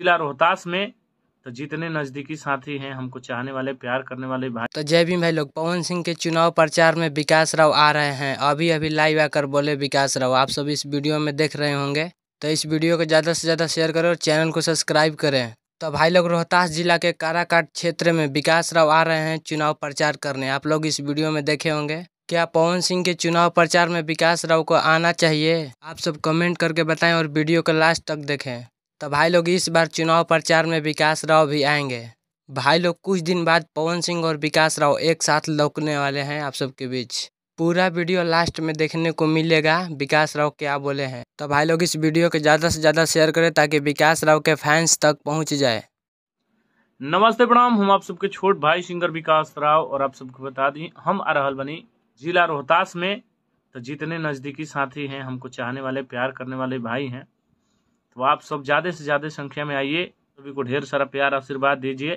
जिला रोहतास में तो जितने नज़दीकी साथी हैं हमको चाहने वाले प्यार करने वाले भाई तो जय भीम भाई लोग पवन सिंह के चुनाव प्रचार में विकास राव आ रहे हैं अभी अभी लाइव आकर बोले विकास राव आप सब इस वीडियो में देख रहे होंगे तो इस वीडियो को ज़्यादा से ज़्यादा शेयर करें और चैनल को सब्सक्राइब करें तो भाई लोग रोहतास जिला के काराकाट क्षेत्र में विकास राव आ रहे हैं चुनाव प्रचार करने आप लोग इस वीडियो में देखे होंगे क्या पवन सिंह के चुनाव प्रचार में विकास राव को आना चाहिए आप सब कमेंट करके बताएं और वीडियो को लास्ट तक देखें तो भाई लोग इस बार चुनाव प्रचार में विकास राव भी आएंगे भाई लोग कुछ दिन बाद पवन सिंह और विकास राव एक साथ लौटने वाले हैं आप सबके बीच पूरा वीडियो लास्ट में देखने को मिलेगा विकास राव क्या बोले हैं तो भाई लोग इस वीडियो को ज़्यादा से ज़्यादा शेयर करें ताकि विकास राव के फैंस तक पहुंच जाए नमस्ते प्रणाम हम आप सबके छोट भाई सिंगर विकास राव और आप सबको बता दी हम आ रहा बनी जिला रोहतास में तो जितने नज़दीकी साथी हैं हमको चाहने वाले प्यार करने वाले भाई हैं तो आप सब ज़्यादा से ज़्यादा संख्या में आइए सभी को ढेर सारा प्यार आशीर्वाद दीजिए